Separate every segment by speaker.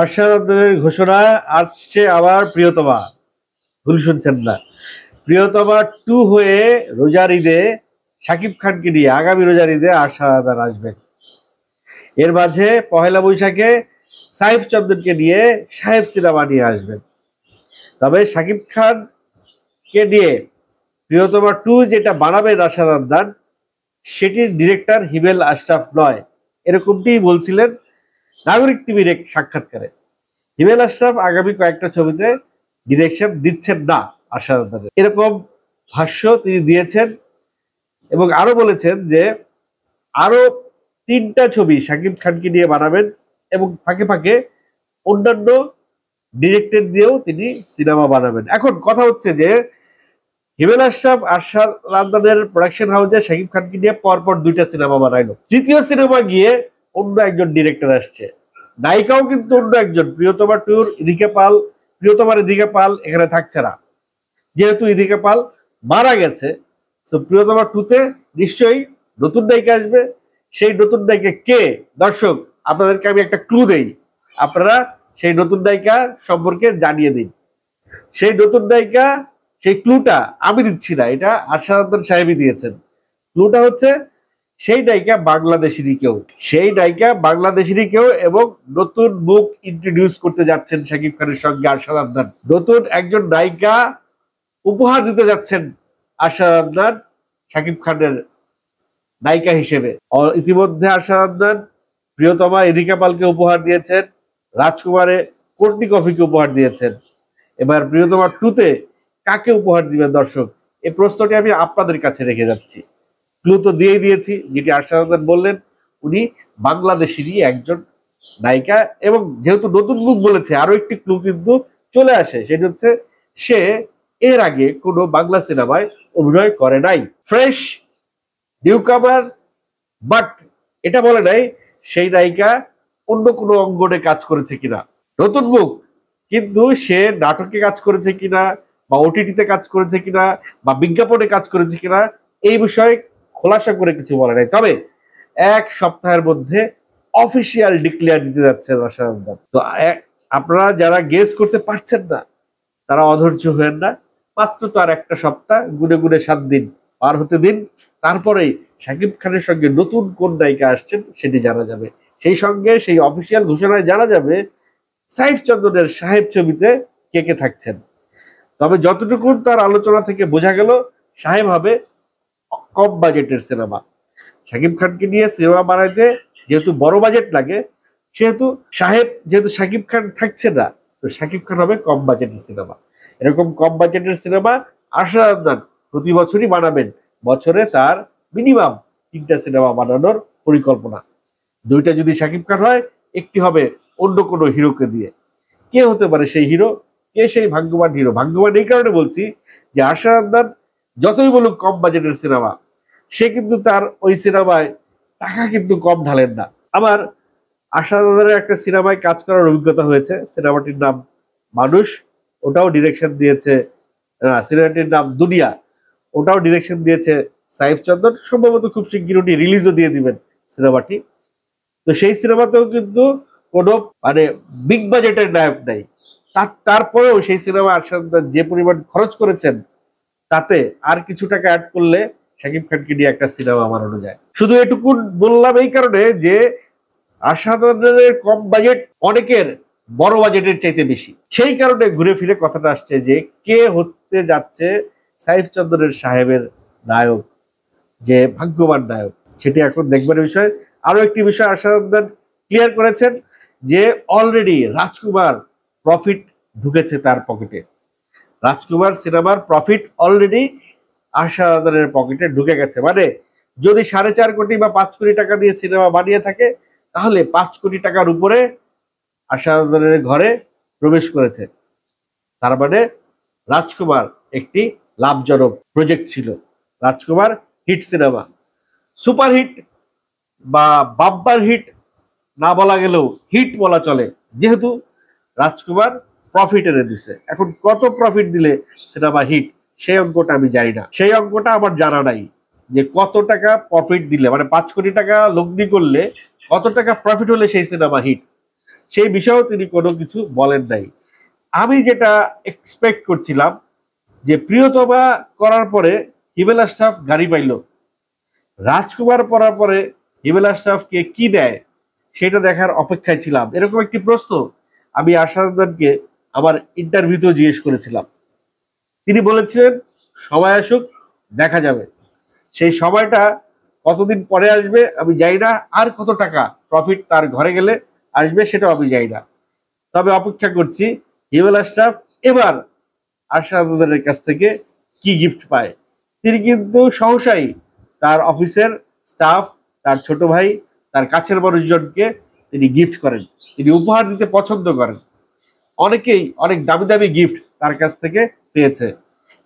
Speaker 1: আর্শাদের ঘোষণা আসছে আবার প্রিয়তমা ভুল শুনছেন না প্রিয়তমা টু হয়ে রোজার ঈদে শাকিব খানকে নিয়ে আগামী রোজার ঈদে আর্শাদার আসবেন এর মাঝে পহেলা বৈশাখে সাহেব চন্দনকে নিয়ে সাহেব সিনেমা নিয়ে আসবেন তবে শাকিব খানকে নিয়ে প্রিয়তমা টু যেটা বানাবেন আশা রান্দান সেটির ডিরেক্টর হিমেল আশরাফ নয় এরকমটি বলছিলেন নাগরিক টিভির এক সাক্ষাৎকারে হিমেল আশরাফ আগামী কয়েকটা ছবিতে ডিরেকশন দিচ্ছেন না আশা এরকম ভাষ্য তিনি দিয়েছেন এবং আরো বলেছেন যে আরো তিনটা ছবি শাকিব খানকে নিয়ে বানাবেন এবং ফাঁকে ফাঁকে অন্যান্য ডিরেক্টর দিয়েও তিনি সিনেমা বানাবেন এখন কথা হচ্ছে যে হিমেল আশরাফ আশা রান্দানের প্রোডাকশন হাউসে শাকিব খানকে নিয়ে পরপর দুইটা সিনেমা বানাইল তৃতীয় সিনেমা গিয়ে অন্য একজন ডিরেক্টর আসছে নায়িকাও কিন্তু অন্য একজন প্রিয়তমা টুর ইদিকে পাল প্রিয়তমার ইদিকে পাল এখানে থাকছে না যেহেতু ইদিকে পাল মারা গেছে তো প্রিয়তমা টুতে নিশ্চয়ই নতুন নায়িকা আসবে সেই নতুন নায়িকা কে দর্শক আপনাদেরকে আমি একটা ক্লু দেই আপনারা সেই নতুন নায়িকা সম্পর্কে জানিয়ে দিন সেই নতুন নায়িকা সেই ক্লুটা আমি দিচ্ছি না এটা আশারদন সাহেবই দিয়েছেন ক্লুটা হচ্ছে সেই ডাইকা বাংলাদেশেরই কেউ সেই ডাইকা বাংলাদেশেরই কেউ এবং নতুন মুখ ইন্ট্রোডিউস করতে যাচ্ছেন শাকিব খানের সঙ্গে আরশাদ আবদান নতুন একজন নায়িকা উপহার দিতে যাচ্ছেন আরশাদ আবদান শাকিব খানের নায়িকা হিসেবে ইতিমধ্যে আরশাদ আবদান প্রিয়তমা এদিকা পালকে উপহার দিয়েছেন রাজকুমারে কর্নি কফিকে উপহার দিয়েছেন এবার প্রিয়তমা টুতে কাকে উপহার দিবেন দর্শক এই প্রশ্নটি আমি আপনাদের কাছে রেখে যাচ্ছি ক্লু তো দিয়েই দিয়েছি যেটি আরশাদ বললেন উনি বাংলাদেশেরই একজন নায়িকা এবং যেহেতু নতুন মুখ বলেছে আরো একটি ক্লু কিন্তু চলে আসে সেটা হচ্ছে সে এর আগে কোনো বাংলা সিনেমায় অভিনয় করে নাই ফ্রেশ নিউ কামার বাট এটা বলে নাই সেই নায়িকা অন্য কোনো অঙ্গনে কাজ করেছে কিনা নতুন মুখ কিন্তু সে নাটকে কাজ করেছে কিনা বা ওটিটিতে কাজ করেছে কিনা বা বিজ্ঞাপনে কাজ করেছে কিনা এই বিষয়ে খোলাসা করে কিছু বলে নাই তবে এক সপ্তাহের মধ্যে অফিসিয়াল ডিক্লেয়ার দিতে যাচ্ছে রাশাদ তো আপনারা যারা গেস করতে পারছেন না তারা অধৈর্য হয়েন না মাত্র তো আর একটা সপ্তাহ গুনে গুনে সাত দিন পার হতে দিন তারপরেই শাকিব খানের সঙ্গে নতুন কোন নায়িকা আসছেন সেটি জানা যাবে সেই সঙ্গে সেই অফিসিয়াল ঘোষণায় জানা যাবে সাইফ চন্দনের সাহেব ছবিতে কে কে থাকছেন তবে যতটুকু তার আলোচনা থেকে বোঝা গেল সাহেব হবে কম বাজেটের সিনেমা শাকিব খানকে নিয়ে সিনেমা বানাইতে যেহেতু বড় বাজেট লাগে সেহেতু সাহেব যেহেতু শাকিব খান থাকছে না তো শাকিব খান হবে কম বাজেটের সিনেমা এরকম কম বাজেটের সিনেমা আশা প্রতি বছরই বানাবেন বছরে তার মিনিমাম তিনটা সিনেমা বানানোর পরিকল্পনা দুইটা যদি শাকিব খান হয় একটি হবে অন্য কোনো হিরোকে দিয়ে কে হতে পারে সেই হিরো কে সেই ভাগ্যবান হিরো ভাগ্যবান এই কারণে বলছি যে আশা যতই বলুক কম বাজেটের সিনেমা সে কিন্তু তার ওই সিনেমায় টাকা কিন্তু কম ঢালেন না আমার দাদারের একটা সিনেমায় কাজ করার অভিজ্ঞতা হয়েছে সিনেমাটির নাম মানুষ ওটাও ডিরেকশন দিয়েছে সিনেমাটির নাম দুনিয়া ওটাও ডিরেকশন দিয়েছে সাইফ চন্দন সম্ভবত খুব শীঘ্রই উনি রিলিজও দিয়ে দিবেন সিনেমাটি তো সেই সিনেমাতেও কিন্তু কোনো মানে বিগ বাজেটের নায়ক নাই তারপরেও সেই সিনেমা আসান যে পরিমাণ খরচ করেছেন তাতে আর কিছু টাকা অ্যাড করলে শাকিব খানকে নিয়ে একটা সিনেমা বানানো যায় শুধু এটুকু বললাম এই কারণে যে আসাদানের কম বাজেট অনেকের বড় বাজেটের চাইতে বেশি সেই কারণে ঘুরে ফিরে কথাটা আসছে যে কে হতে যাচ্ছে সাইফ চন্দ্রের সাহেবের নায়ক যে ভাগ্যবান নায়ক সেটি এখন দেখবার বিষয় আরো একটি বিষয় আসাদান ক্লিয়ার করেছেন যে অলরেডি রাজকুমার প্রফিট ঢুকেছে তার পকেটে রাজকুমার সিনেমার প্রফিট অলরেডি আশা পকেটে ঢুকে গেছে মানে যদি সাড়ে চার কোটি বা পাঁচ কোটি টাকা দিয়ে সিনেমা বানিয়ে থাকে তাহলে পাঁচ কোটি টাকার উপরে আশা ঘরে প্রবেশ করেছে তার মানে রাজকুমার একটি লাভজনক প্রজেক্ট ছিল রাজকুমার হিট সিনেমা সুপারহিট বা বাব্বার হিট না বলা গেলেও হিট বলা চলে যেহেতু রাজকুমার প্রফিট এনে দিছে এখন কত প্রফিট দিলে সিনেমা হিট সেই অঙ্কটা আমি জানি না সেই অঙ্কটা আমার জানা নাই যে কত টাকা প্রফিট দিলে মানে পাঁচ কোটি টাকা লগ্নি করলে কত টাকা প্রফিট হলে সেই সিনেমা হিট সেই বিষয়েও তিনি কোনো কিছু বলেন নাই আমি যেটা এক্সপেক্ট করছিলাম যে প্রিয়তমা করার পরে হিমেল আশরাফ গাড়ি পাইল রাজকুমার পড়ার পরে হিমেল আশরাফকে কি দেয় সেটা দেখার অপেক্ষায় ছিলাম এরকম একটি প্রশ্ন আমি আশাদানকে আমার ইন্টারভিউতেও জিজ্ঞেস করেছিলাম তিনি বলেছিলেন সময় আসুক দেখা যাবে সেই সময়টা কতদিন পরে আসবে আমি যাই না আর কত টাকা প্রফিট তার ঘরে গেলে আসবে সেটাও আমি যাই না তবে অপেক্ষা করছি হিমেল আশরাফ এবার আশরাফের কাছ থেকে কি গিফট পায় তিনি কিন্তু সহসাই তার অফিসের স্টাফ তার ছোট ভাই তার কাছের মানুষজনকে তিনি গিফট করেন তিনি উপহার দিতে পছন্দ করেন অনেকেই অনেক দামি দামি গিফট তার কাছ থেকে পেয়েছে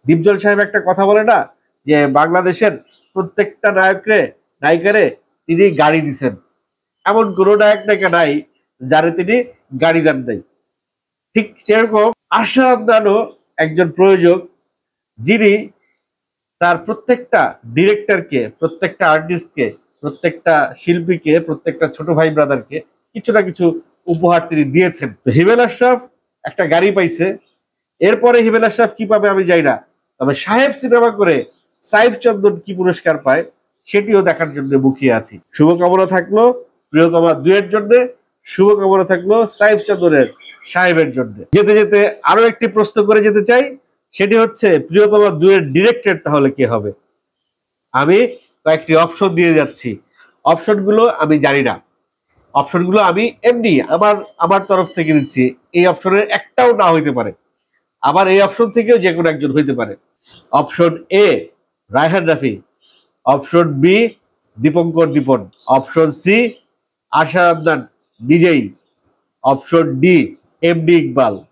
Speaker 1: দীপজল সাহেব একটা কথা বলে না যে বাংলাদেশের প্রত্যেকটা নায়করে নায়িকারে তিনি গাড়ি দিছেন এমন কোনো নায়ক নায়িকা নাই যারে তিনি গাড়ি দেন নাই ঠিক সেরকম আশা আদানও একজন প্রয়োজক যিনি তার প্রত্যেকটা ডিরেক্টরকে প্রত্যেকটা আর্টিস্টকে প্রত্যেকটা শিল্পীকে প্রত্যেকটা ছোট ভাই ব্রাদারকে কিছু না কিছু উপহার তিনি দিয়েছেন তো হিমেল আশরাফ একটা গাড়ি পাইছে এরপরে হিমেল আশরাফ কি পাবে আমি যাই না তবে সাহেব সিনেমা করে সাইফ চন্দন কি পুরস্কার পায় সেটিও দেখার জন্য মুখিয়ে আছি শুভকামনা থাকলো প্রিয়তমা দুয়ের জন্য শুভকামনা থাকলো সাইফ চন্দনের সাহেবের জন্য যেতে যেতে আরো একটি প্রশ্ন করে যেতে চাই সেটি হচ্ছে প্রিয়তমা দুয়ের ডিরেক্টর তাহলে কে হবে আমি কয়েকটি অপশন দিয়ে যাচ্ছি অপশনগুলো আমি জানি না অপশনগুলো আমি এমনি আমার আমার তরফ থেকে দিচ্ছি এই অপশনের একটাও না হইতে পারে আবার এই অপশন থেকেও যে কোনো একজন হইতে পারে option A Raihan Rafi option B Dipankar Dipon option C Asha নিজেই option D M D Iqbal